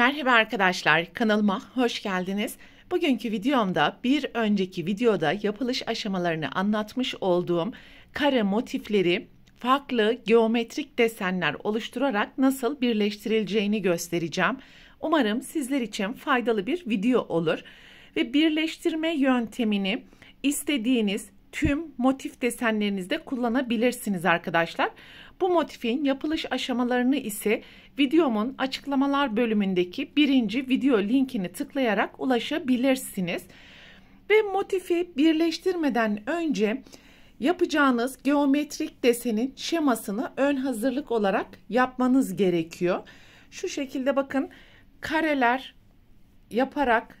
Merhaba arkadaşlar, kanalıma hoş geldiniz. Bugünkü videomda bir önceki videoda yapılış aşamalarını anlatmış olduğum kare motifleri farklı geometrik desenler oluşturarak nasıl birleştirileceğini göstereceğim. Umarım sizler için faydalı bir video olur ve birleştirme yöntemini istediğiniz tüm motif desenlerinizde kullanabilirsiniz arkadaşlar. Bu motifin yapılış aşamalarını ise videomun açıklamalar bölümündeki birinci video linkini tıklayarak ulaşabilirsiniz. Ve motifi birleştirmeden önce yapacağınız geometrik desenin şemasını ön hazırlık olarak yapmanız gerekiyor. Şu şekilde bakın kareler yaparak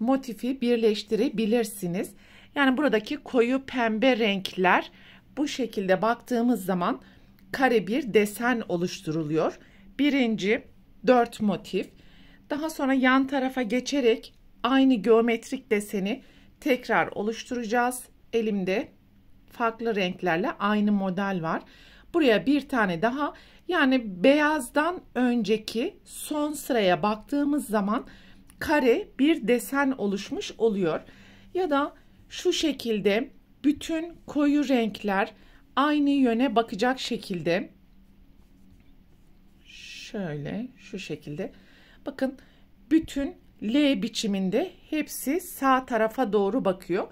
motifi birleştirebilirsiniz. Yani buradaki koyu pembe renkler bu şekilde baktığımız zaman kare bir desen oluşturuluyor. Birinci dört motif. Daha sonra yan tarafa geçerek aynı geometrik deseni tekrar oluşturacağız. Elimde farklı renklerle aynı model var. Buraya bir tane daha yani beyazdan önceki son sıraya baktığımız zaman kare bir desen oluşmuş oluyor. Ya da şu şekilde bütün koyu renkler aynı yöne bakacak şekilde şöyle şu şekilde bakın bütün L biçiminde hepsi sağ tarafa doğru bakıyor.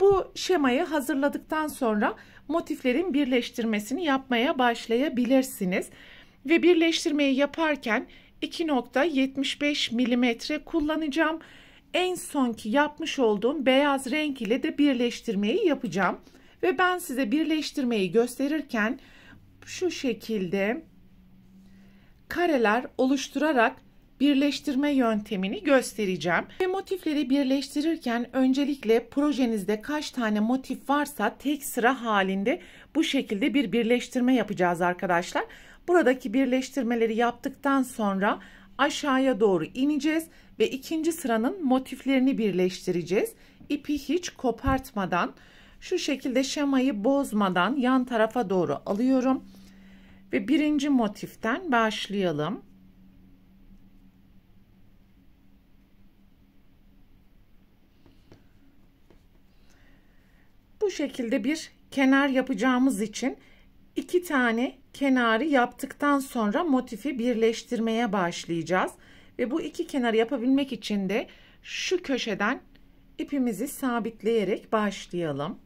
Bu şemayı hazırladıktan sonra motiflerin birleştirmesini yapmaya başlayabilirsiniz. Ve birleştirmeyi yaparken 2.75 milimetre kullanacağım. En sonki yapmış olduğum beyaz renk ile de birleştirmeyi yapacağım. Ve ben size birleştirmeyi gösterirken şu şekilde kareler oluşturarak birleştirme yöntemini göstereceğim. Ve motifleri birleştirirken öncelikle projenizde kaç tane motif varsa tek sıra halinde bu şekilde bir birleştirme yapacağız arkadaşlar. Buradaki birleştirmeleri yaptıktan sonra aşağıya doğru ineceğiz ve ikinci sıranın motiflerini birleştireceğiz. İpi hiç kopartmadan şu şekilde şemayı bozmadan yan tarafa doğru alıyorum. Ve birinci motiften başlayalım. Bu şekilde bir kenar yapacağımız için iki tane kenarı yaptıktan sonra motifi birleştirmeye başlayacağız. Ve bu iki kenarı yapabilmek için de şu köşeden ipimizi sabitleyerek başlayalım.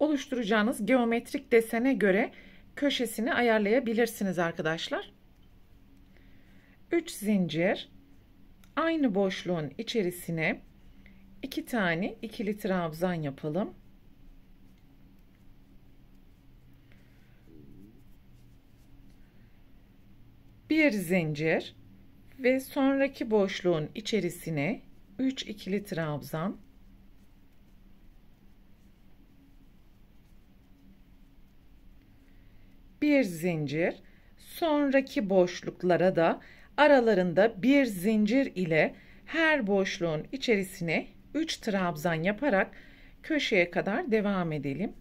oluşturacağınız geometrik desene göre köşesini ayarlayabilirsiniz arkadaşlar. 3 zincir aynı boşluğun içerisine 2 tane ikili trabzan yapalım. Bir zincir ve sonraki boşluğun içerisine 3 ikili trabzan bir zincir, sonraki boşluklara da aralarında bir zincir ile her boşluğun içerisine 3 trabzan yaparak köşeye kadar devam edelim.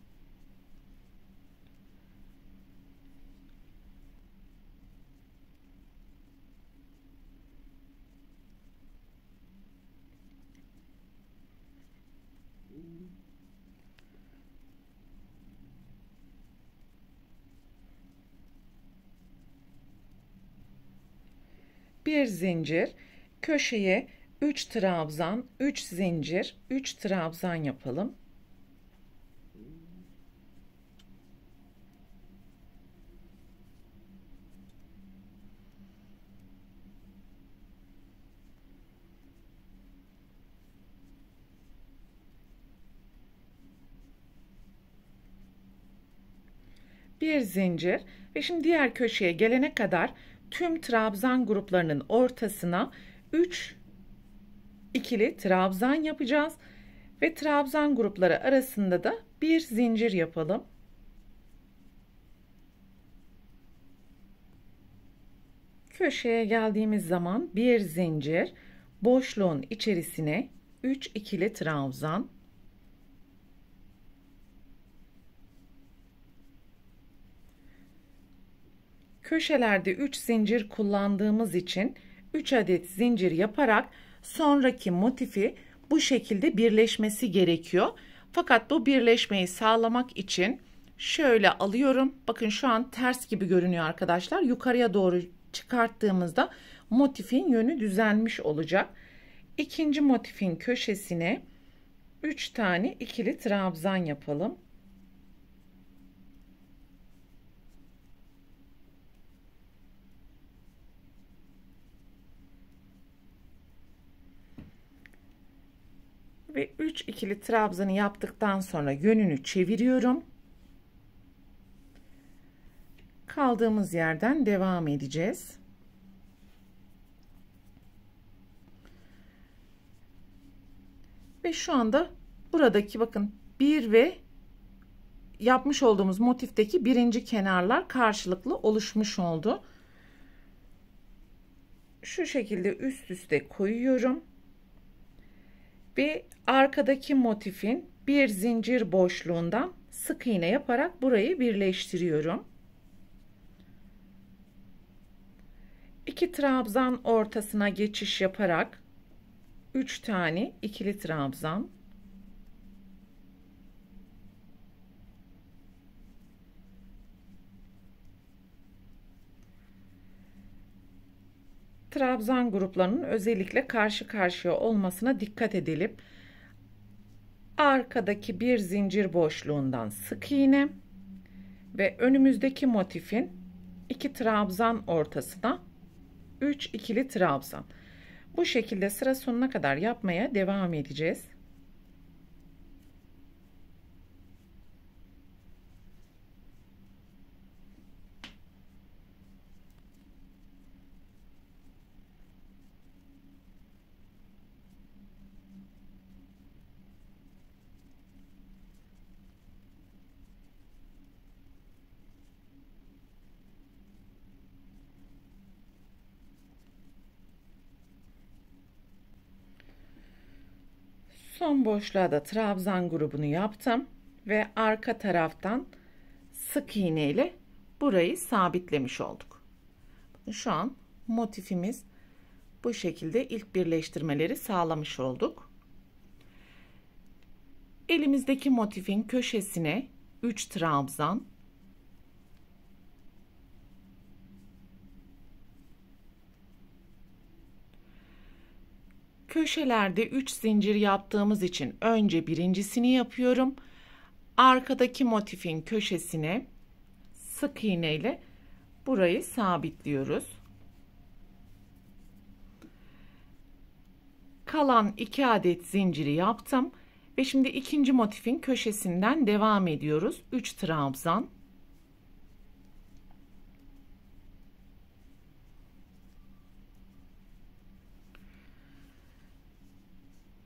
bir zincir köşeye 3 trabzan 3 zincir 3 trabzan yapalım. bir zincir ve şimdi diğer köşeye gelene kadar tüm trabzan gruplarının ortasına 3 ikili trabzan yapacağız ve trabzan grupları arasında da bir zincir yapalım. Köşeye geldiğimiz zaman bir zincir boşluğun içerisine 3 ikili trabzan Köşelerde 3 zincir kullandığımız için 3 adet zincir yaparak sonraki motifi bu şekilde birleşmesi gerekiyor. Fakat bu birleşmeyi sağlamak için şöyle alıyorum. Bakın şu an ters gibi görünüyor arkadaşlar. Yukarıya doğru çıkarttığımızda motifin yönü düzelmiş olacak. İkinci motifin köşesine 3 tane ikili trabzan yapalım. ve 3 ikili trabzanı yaptıktan sonra yönünü çeviriyorum. Kaldığımız yerden devam edeceğiz. Ve şu anda buradaki bakın 1 ve yapmış olduğumuz motifteki birinci kenarlar karşılıklı oluşmuş oldu. Şu şekilde üst üste koyuyorum bir arkadaki motifin bir zincir boşluğundan sık iğne yaparak burayı birleştiriyorum. İki trabzan ortasına geçiş yaparak 3 tane ikili trabzan trabzan gruplarının özellikle karşı karşıya olmasına dikkat edelim. Arkadaki bir zincir boşluğundan sık iğne ve önümüzdeki motifin iki trabzan ortasına 3 ikili trabzan. Bu şekilde sıra sonuna kadar yapmaya devam edeceğiz. son boşluğa da trabzan grubunu yaptım ve arka taraftan sık iğne ile burayı sabitlemiş olduk. Şu an motifimiz bu şekilde ilk birleştirmeleri sağlamış olduk. Elimizdeki motifin köşesine 3 trabzan Köşelerde 3 zincir yaptığımız için önce birincisini yapıyorum. Arkadaki motifin köşesine sık iğne ile burayı sabitliyoruz. Kalan 2 adet zinciri yaptım ve şimdi ikinci motifin köşesinden devam ediyoruz. 3 trabzan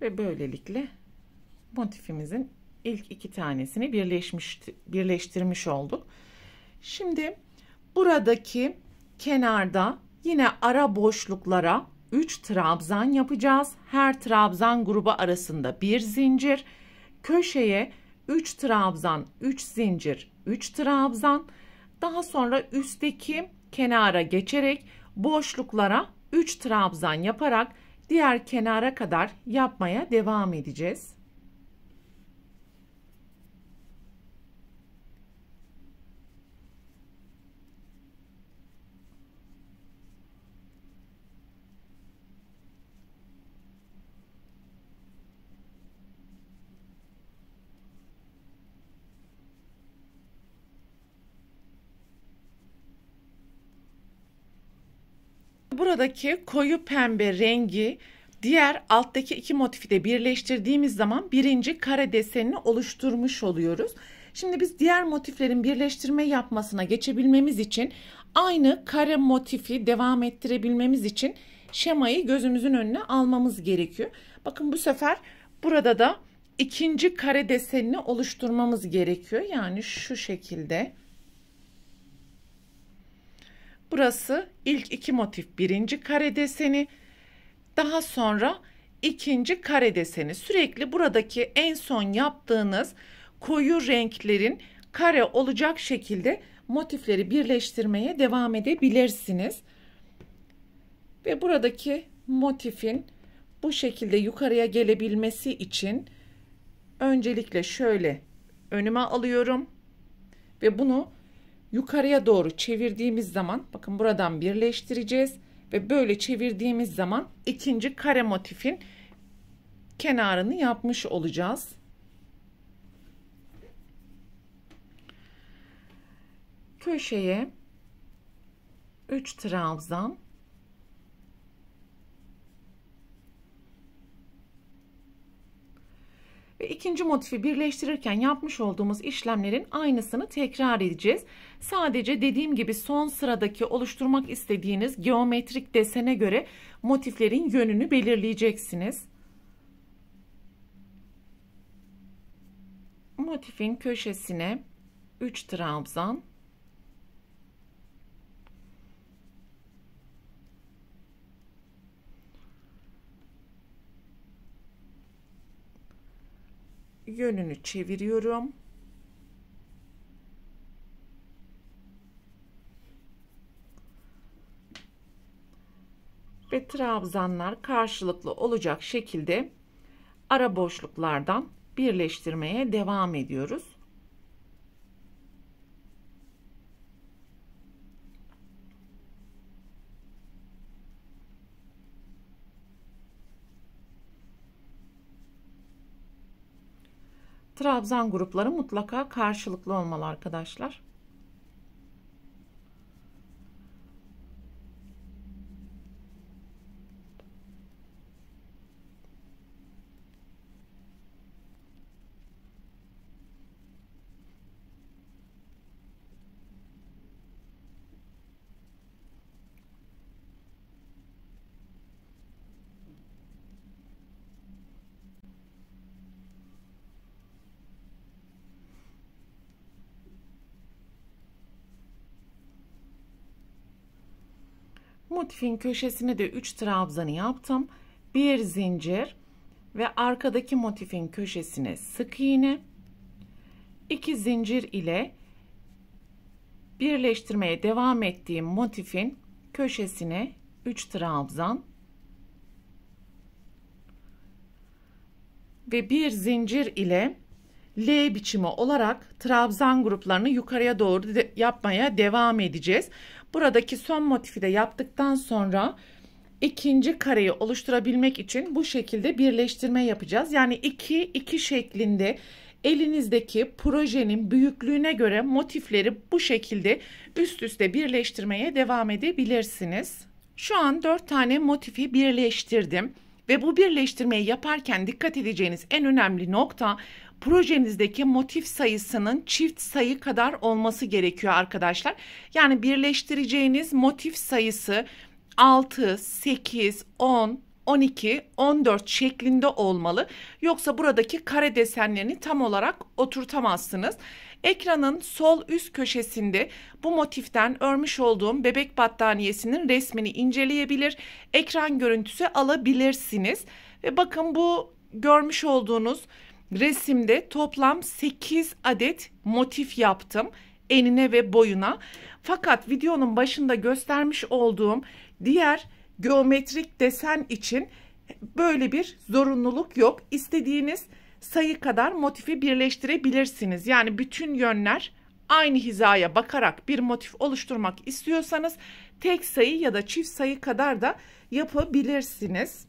ve böylelikle motifimizin ilk iki tanesini birleşmiş birleştirmiş olduk. Şimdi buradaki kenarda yine ara boşluklara 3 trabzan yapacağız. Her trabzan grubu arasında bir zincir. Köşeye 3 trabzan, 3 zincir, 3 trabzan. Daha sonra üstteki kenara geçerek boşluklara 3 trabzan yaparak diğer kenara kadar yapmaya devam edeceğiz. Buradaki koyu pembe rengi diğer alttaki iki motifi de birleştirdiğimiz zaman birinci kare desenini oluşturmuş oluyoruz. Şimdi biz diğer motiflerin birleştirme yapmasına geçebilmemiz için aynı kare motifi devam ettirebilmemiz için şemayı gözümüzün önüne almamız gerekiyor. Bakın bu sefer burada da ikinci kare desenini oluşturmamız gerekiyor. Yani şu şekilde. Burası ilk iki motif birinci kare deseni. Daha sonra ikinci kare deseni. Sürekli buradaki en son yaptığınız koyu renklerin kare olacak şekilde motifleri birleştirmeye devam edebilirsiniz. Ve buradaki motifin bu şekilde yukarıya gelebilmesi için öncelikle şöyle önüme alıyorum ve bunu yukarıya doğru çevirdiğimiz zaman bakın buradan birleştireceğiz ve böyle çevirdiğimiz zaman ikinci kare motifin kenarını yapmış olacağız. Köşeye 3 trabzan ikinci motifi birleştirirken yapmış olduğumuz işlemlerin aynısını tekrar edeceğiz. Sadece dediğim gibi son sıradaki oluşturmak istediğiniz geometrik desene göre motiflerin yönünü belirleyeceksiniz. Motifin köşesine 3 trabzan yönünü çeviriyorum. Ve trabzanlar karşılıklı olacak şekilde ara boşluklardan birleştirmeye devam ediyoruz. Trabzan grupları mutlaka karşılıklı olmalı arkadaşlar. Motifin köşesine de 3 trabzanı yaptım. Bir zincir ve arkadaki motifin köşesine sık iğne. 2 zincir ile birleştirmeye devam ettiğim motifin köşesine 3 trabzan ve bir zincir ile L biçimi olarak trabzan gruplarını yukarıya doğru de yapmaya devam edeceğiz. Buradaki son motifi de yaptıktan sonra ikinci kareyi oluşturabilmek için bu şekilde birleştirme yapacağız. Yani iki iki şeklinde elinizdeki projenin büyüklüğüne göre motifleri bu şekilde üst üste birleştirmeye devam edebilirsiniz. Şu an dört tane motifi birleştirdim ve bu birleştirmeyi yaparken dikkat edeceğiniz en önemli nokta projenizdeki motif sayısının çift sayı kadar olması gerekiyor arkadaşlar. Yani birleştireceğiniz motif sayısı 6, 8, 10, 12, 14 şeklinde olmalı. Yoksa buradaki kare desenlerini tam olarak oturtamazsınız. Ekranın sol üst köşesinde bu motiften örmüş olduğum bebek battaniyesinin resmini inceleyebilir, ekran görüntüsü alabilirsiniz. Ve bakın bu görmüş olduğunuz resimde toplam 8 adet motif yaptım enine ve boyuna. Fakat videonun başında göstermiş olduğum diğer geometrik desen için böyle bir zorunluluk yok. İstediğiniz sayı kadar motifi birleştirebilirsiniz. Yani bütün yönler aynı hizaya bakarak bir motif oluşturmak istiyorsanız tek sayı ya da çift sayı kadar da yapabilirsiniz.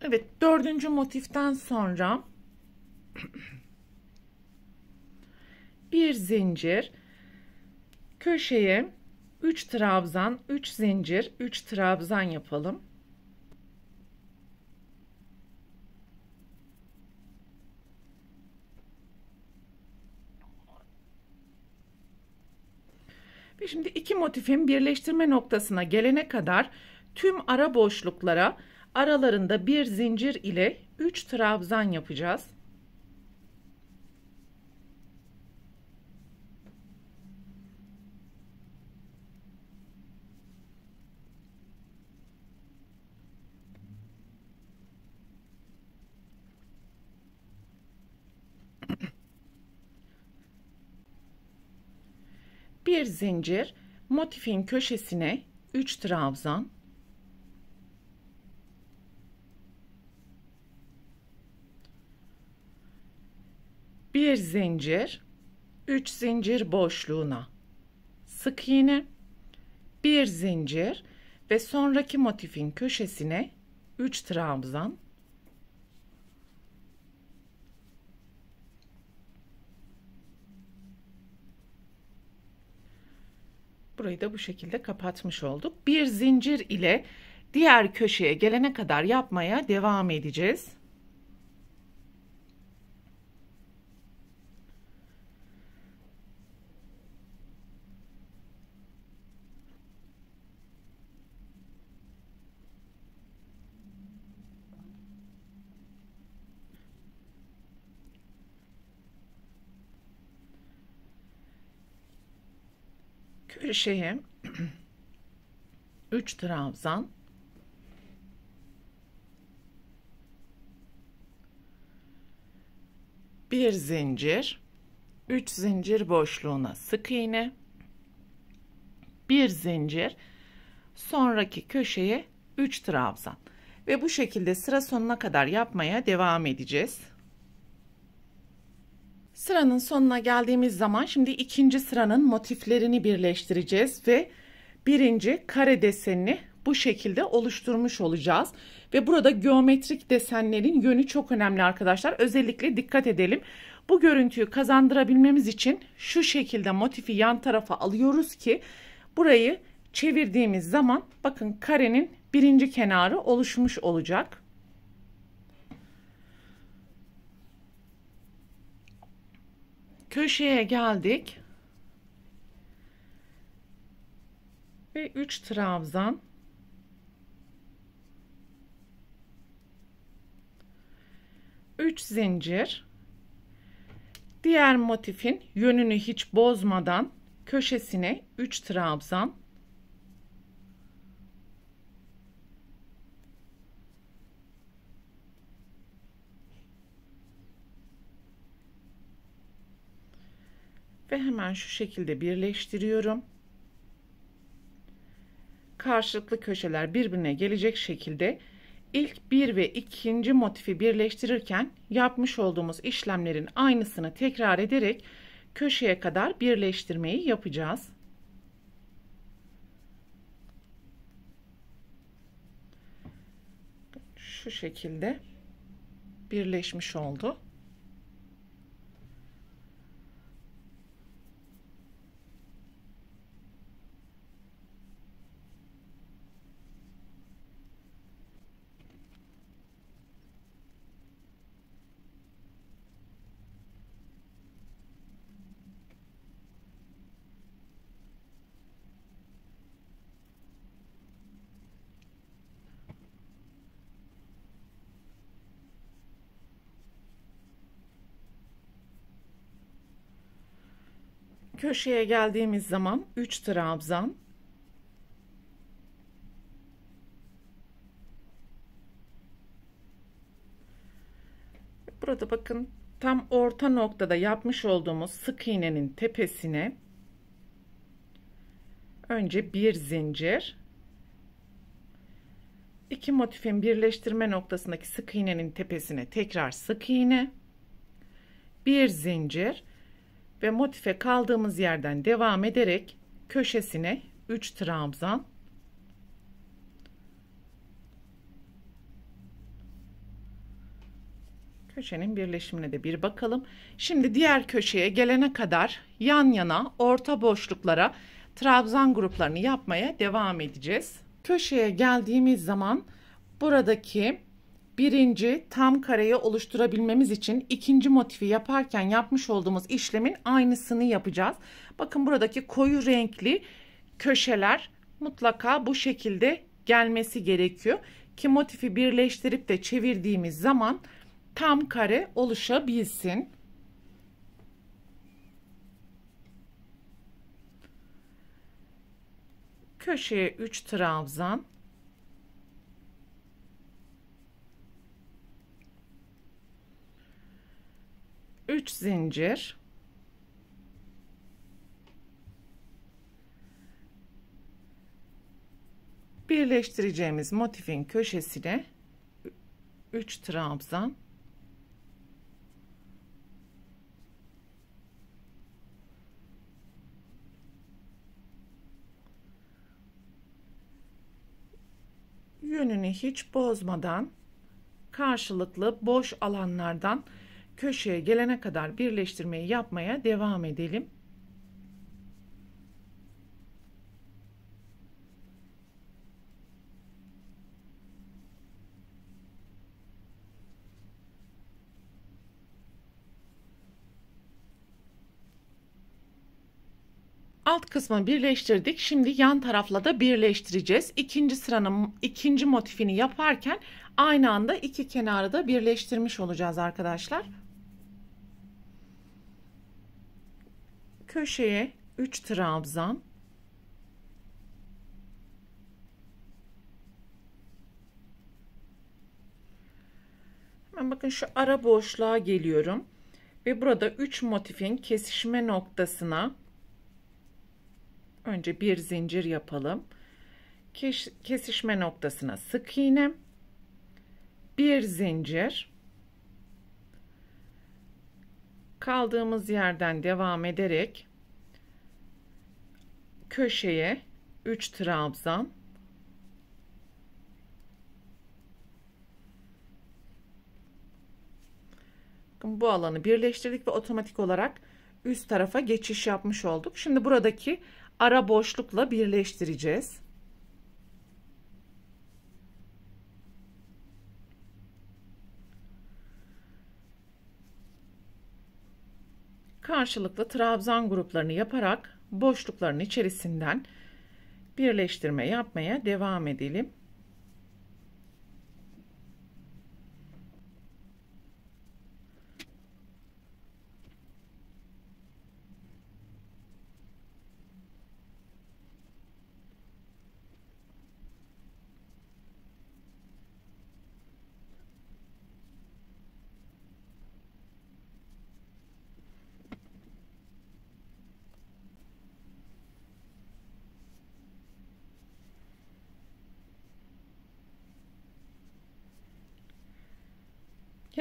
Evet dördüncü motiften sonra bir zincir köşeye 3 trabzan 3 zincir 3 trabzan yapalım ve şimdi iki motifin birleştirme noktasına gelene kadar tüm ara boşluklara aralarında bir zincir ile 3 trabzan yapacağız bir zincir motifin köşesine 3 trabzan bir zincir 3 zincir boşluğuna sık iğne bir zincir ve sonraki motifin köşesine 3 trabzan Burayı da bu şekilde kapatmış olduk. Bir zincir ile diğer köşeye gelene kadar yapmaya devam edeceğiz. köşeye 3 trabzan bir zincir 3 zincir boşluğuna sık iğne bir zincir sonraki köşeye 3 trabzan ve bu şekilde sıra sonuna kadar yapmaya devam edeceğiz. Sıranın sonuna geldiğimiz zaman şimdi ikinci sıranın motiflerini birleştireceğiz ve birinci kare desenini bu şekilde oluşturmuş olacağız. Ve burada geometrik desenlerin yönü çok önemli arkadaşlar. Özellikle dikkat edelim. Bu görüntüyü kazandırabilmemiz için şu şekilde motifi yan tarafa alıyoruz ki burayı çevirdiğimiz zaman bakın karenin birinci kenarı oluşmuş olacak. Köşeye geldik. Ve 3 trabzan. Üç zincir. Diğer motifin yönünü hiç bozmadan köşesine 3 trabzan ve hemen şu şekilde birleştiriyorum. Karşılıklı köşeler birbirine gelecek şekilde ilk bir ve ikinci motifi birleştirirken yapmış olduğumuz işlemlerin aynısını tekrar ederek köşeye kadar birleştirmeyi yapacağız. Şu şekilde birleşmiş oldu. köşeye geldiğimiz zaman 3 trabzan Burada bakın tam orta noktada yapmış olduğumuz sık iğnenin tepesine önce bir zincir iki motifin birleştirme noktasındaki sık iğnenin tepesine tekrar sık iğne bir zincir ve motife kaldığımız yerden devam ederek köşesine 3 trabzan Köşenin birleşimine de bir bakalım. Şimdi diğer köşeye gelene kadar yan yana orta boşluklara trabzan gruplarını yapmaya devam edeceğiz. Köşeye geldiğimiz zaman buradaki Birinci tam kareyi oluşturabilmemiz için ikinci motifi yaparken yapmış olduğumuz işlemin aynısını yapacağız. Bakın buradaki koyu renkli köşeler mutlaka bu şekilde gelmesi gerekiyor ki motifi birleştirip de çevirdiğimiz zaman tam kare oluşabilsin. Köşeye 3 trabzan, 3 zincir birleştireceğimiz motifin köşesine 3 trabzan yönünü hiç bozmadan karşılıklı boş alanlardan köşeye gelene kadar birleştirmeyi yapmaya devam edelim. alt kısmı birleştirdik. Şimdi yan tarafla da birleştireceğiz. İkinci sıranın ikinci motifini yaparken aynı anda iki kenarı da birleştirmiş olacağız arkadaşlar. köşeye 3 trabzan Hemen bakın şu ara boşluğa geliyorum ve burada 3 motifin kesişme noktasına önce bir zincir yapalım. Kesişme noktasına sık iğne, bir zincir kaldığımız yerden devam ederek köşeye 3 trabzan bu alanı birleştirdik ve otomatik olarak üst tarafa geçiş yapmış olduk. Şimdi buradaki ara boşlukla birleştireceğiz. karşılıklı trabzan gruplarını yaparak boşlukların içerisinden birleştirme yapmaya devam edelim.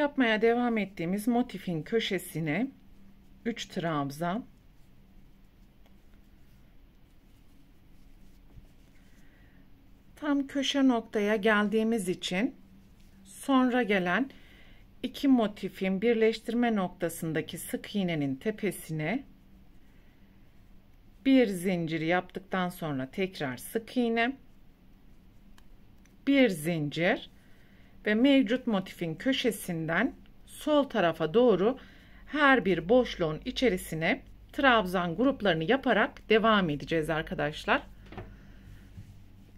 Yapmaya devam ettiğimiz motifin köşesine 3 trabzan tam köşe noktaya geldiğimiz için sonra gelen iki motifin birleştirme noktasındaki sık iğnenin tepesine bir zincir yaptıktan sonra tekrar sık iğne bir zincir ve mevcut motifin köşesinden sol tarafa doğru her bir boşluğun içerisine trabzan gruplarını yaparak devam edeceğiz arkadaşlar.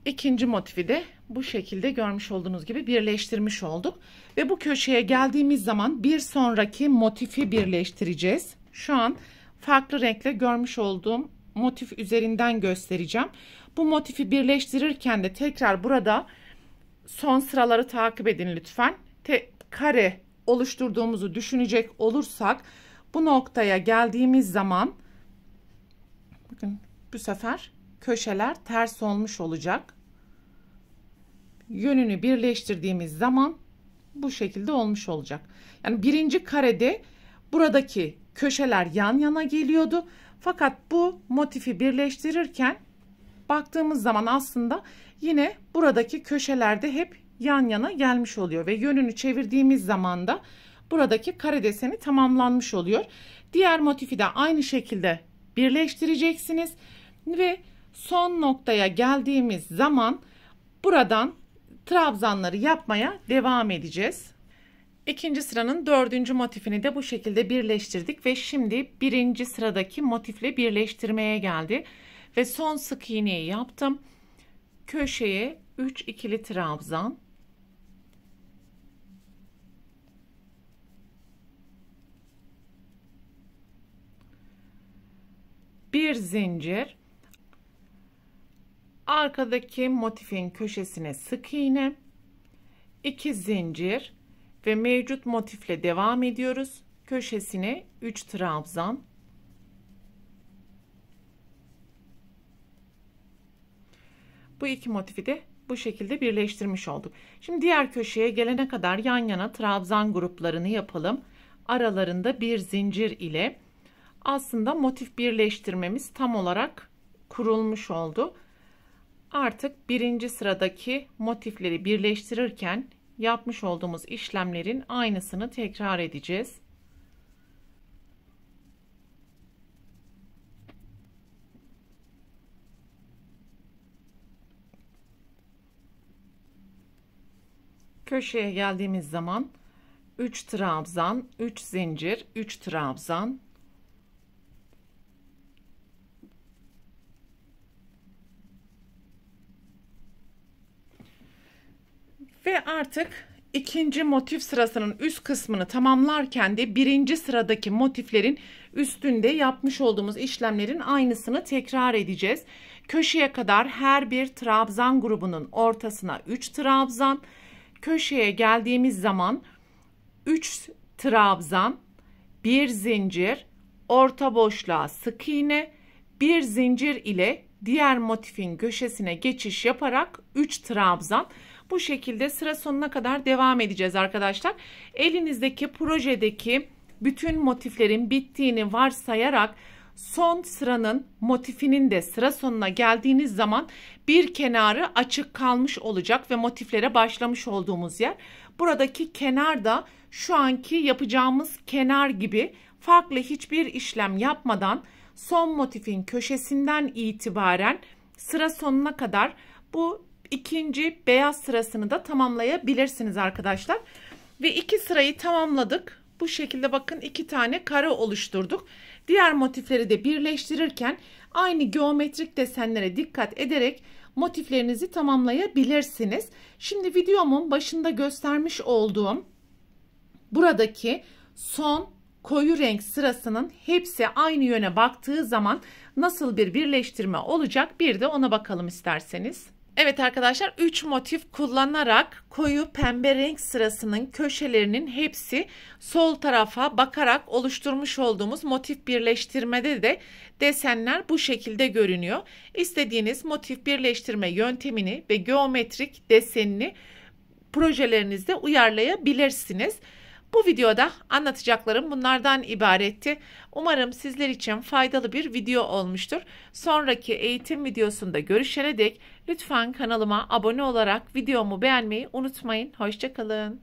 İkinci motifi de bu şekilde görmüş olduğunuz gibi birleştirmiş olduk. Ve bu köşeye geldiğimiz zaman bir sonraki motifi birleştireceğiz. Şu an farklı renkle görmüş olduğum motif üzerinden göstereceğim. Bu motifi birleştirirken de tekrar burada son sıraları takip edin lütfen. Te, kare oluşturduğumuzu düşünecek olursak bu noktaya geldiğimiz zaman bakın bu sefer köşeler ters olmuş olacak. Yönünü birleştirdiğimiz zaman bu şekilde olmuş olacak. Yani birinci karede buradaki köşeler yan yana geliyordu. Fakat bu motifi birleştirirken baktığımız zaman aslında yine buradaki köşelerde hep yan yana gelmiş oluyor ve yönünü çevirdiğimiz zaman da buradaki kare deseni tamamlanmış oluyor. Diğer motifi de aynı şekilde birleştireceksiniz ve son noktaya geldiğimiz zaman buradan trabzanları yapmaya devam edeceğiz. İkinci sıranın dördüncü motifini de bu şekilde birleştirdik ve şimdi birinci sıradaki motifle birleştirmeye geldi. Ve son sık iğneyi yaptım. Köşeye 3 ikili trabzan. Bir zincir. Arkadaki motifin köşesine sık iğne. 2 zincir ve mevcut motifle devam ediyoruz. Köşesine 3 trabzan Bu iki motifi de bu şekilde birleştirmiş olduk. Şimdi diğer köşeye gelene kadar yan yana trabzan gruplarını yapalım. Aralarında bir zincir ile aslında motif birleştirmemiz tam olarak kurulmuş oldu. Artık birinci sıradaki motifleri birleştirirken yapmış olduğumuz işlemlerin aynısını tekrar edeceğiz. Köşeye geldiğimiz zaman 3 trabzan, 3 zincir, 3 trabzan. Ve artık ikinci motif sırasının üst kısmını tamamlarken de birinci sıradaki motiflerin üstünde yapmış olduğumuz işlemlerin aynısını tekrar edeceğiz. Köşeye kadar her bir trabzan grubunun ortasına 3 trabzan, köşeye geldiğimiz zaman 3 trabzan, bir zincir, orta boşluğa sık iğne, bir zincir ile diğer motifin köşesine geçiş yaparak 3 trabzan bu şekilde sıra sonuna kadar devam edeceğiz arkadaşlar. Elinizdeki projedeki bütün motiflerin bittiğini varsayarak son sıranın motifinin de sıra sonuna geldiğiniz zaman bir kenarı açık kalmış olacak ve motiflere başlamış olduğumuz yer. Buradaki kenar da şu anki yapacağımız kenar gibi farklı hiçbir işlem yapmadan son motifin köşesinden itibaren sıra sonuna kadar bu ikinci beyaz sırasını da tamamlayabilirsiniz arkadaşlar. Ve iki sırayı tamamladık. Bu şekilde bakın iki tane kare oluşturduk. Diğer motifleri de birleştirirken aynı geometrik desenlere dikkat ederek motiflerinizi tamamlayabilirsiniz. Şimdi videomun başında göstermiş olduğum buradaki son koyu renk sırasının hepsi aynı yöne baktığı zaman nasıl bir birleştirme olacak bir de ona bakalım isterseniz. Evet arkadaşlar 3 motif kullanarak koyu pembe renk sırasının köşelerinin hepsi sol tarafa bakarak oluşturmuş olduğumuz motif birleştirmede de desenler bu şekilde görünüyor. İstediğiniz motif birleştirme yöntemini ve geometrik desenini projelerinizde uyarlayabilirsiniz. Bu videoda anlatacaklarım bunlardan ibaretti. Umarım sizler için faydalı bir video olmuştur. Sonraki eğitim videosunda görüşene dek Lütfen kanalıma abone olarak videomu beğenmeyi unutmayın. Hoşçakalın.